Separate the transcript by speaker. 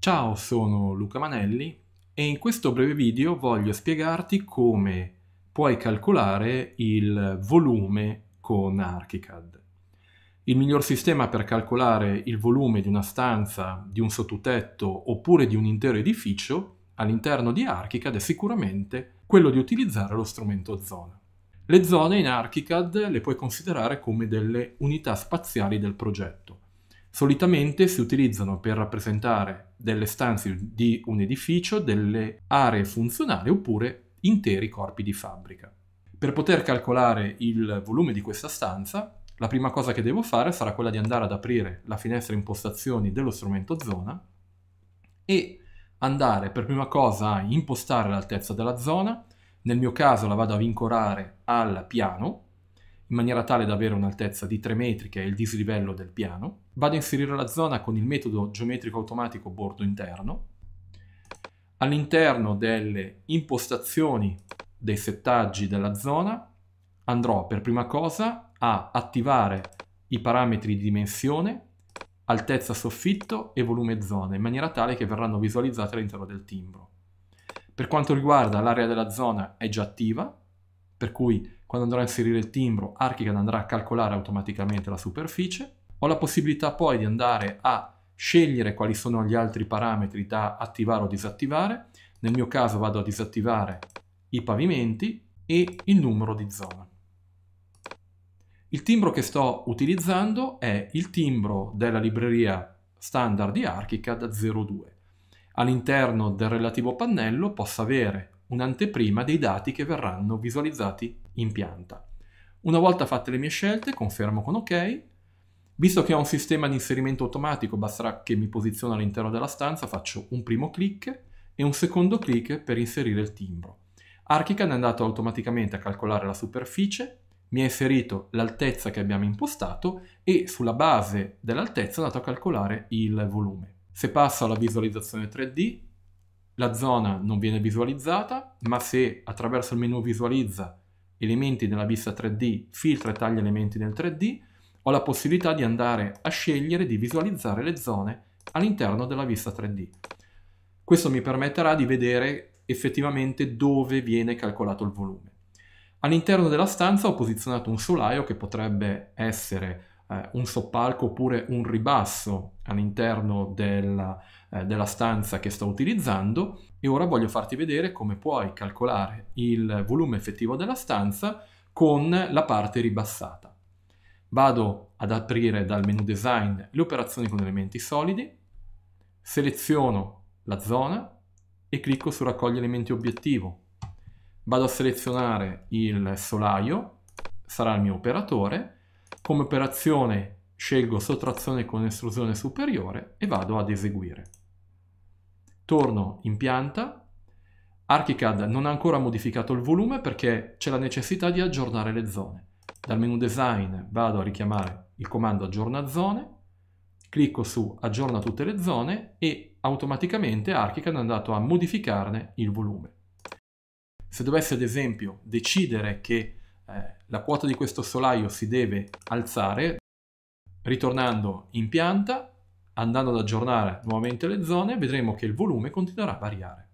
Speaker 1: Ciao, sono Luca Manelli e in questo breve video voglio spiegarti come puoi calcolare il volume con ArchiCAD. Il miglior sistema per calcolare il volume di una stanza, di un sottotetto oppure di un intero edificio all'interno di ArchiCAD è sicuramente quello di utilizzare lo strumento zona. Le zone in ArchiCAD le puoi considerare come delle unità spaziali del progetto Solitamente si utilizzano per rappresentare delle stanze di un edificio, delle aree funzionali oppure interi corpi di fabbrica. Per poter calcolare il volume di questa stanza, la prima cosa che devo fare sarà quella di andare ad aprire la finestra impostazioni dello strumento zona e andare per prima cosa a impostare l'altezza della zona, nel mio caso la vado a vincolare al piano in maniera tale da avere un'altezza di 3 metri, che è il dislivello del piano. Vado a inserire la zona con il metodo geometrico automatico bordo interno. All'interno delle impostazioni dei settaggi della zona andrò per prima cosa a attivare i parametri di dimensione, altezza soffitto e volume zona, in maniera tale che verranno visualizzate all'interno del timbro. Per quanto riguarda l'area della zona è già attiva, per cui quando andrò a inserire il timbro, Archicad andrà a calcolare automaticamente la superficie. Ho la possibilità poi di andare a scegliere quali sono gli altri parametri da attivare o disattivare. Nel mio caso vado a disattivare i pavimenti e il numero di zona. Il timbro che sto utilizzando è il timbro della libreria standard di Archicad 02. All'interno del relativo pannello posso avere un'anteprima dei dati che verranno visualizzati in pianta. Una volta fatte le mie scelte, confermo con OK. Visto che ho un sistema di inserimento automatico, basterà che mi posiziono all'interno della stanza, faccio un primo clic e un secondo clic per inserire il timbro. Archicad è andato automaticamente a calcolare la superficie, mi ha inserito l'altezza che abbiamo impostato e sulla base dell'altezza è andato a calcolare il volume. Se passo alla visualizzazione 3D, la zona non viene visualizzata, ma se attraverso il menu visualizza elementi nella vista 3D, filtra e taglia elementi nel 3D, ho la possibilità di andare a scegliere di visualizzare le zone all'interno della vista 3D. Questo mi permetterà di vedere effettivamente dove viene calcolato il volume. All'interno della stanza ho posizionato un solaio che potrebbe essere eh, un soppalco oppure un ribasso all'interno della, eh, della stanza che sto utilizzando e ora voglio farti vedere come puoi calcolare il volume effettivo della stanza con la parte ribassata. Vado ad aprire dal menu design le operazioni con elementi solidi, seleziono la zona e clicco su raccogli elementi obiettivo. Vado a selezionare il solaio, sarà il mio operatore, come operazione scelgo sottrazione con estrusione superiore e vado ad eseguire. Torno in pianta, ArchiCAD non ha ancora modificato il volume perché c'è la necessità di aggiornare le zone. Dal menu design vado a richiamare il comando aggiorna zone, clicco su aggiorna tutte le zone e automaticamente ArchiCAD è andato a modificarne il volume. Se dovessi ad esempio decidere che eh, la quota di questo solaio si deve alzare ritornando in pianta, andando ad aggiornare nuovamente le zone, vedremo che il volume continuerà a variare.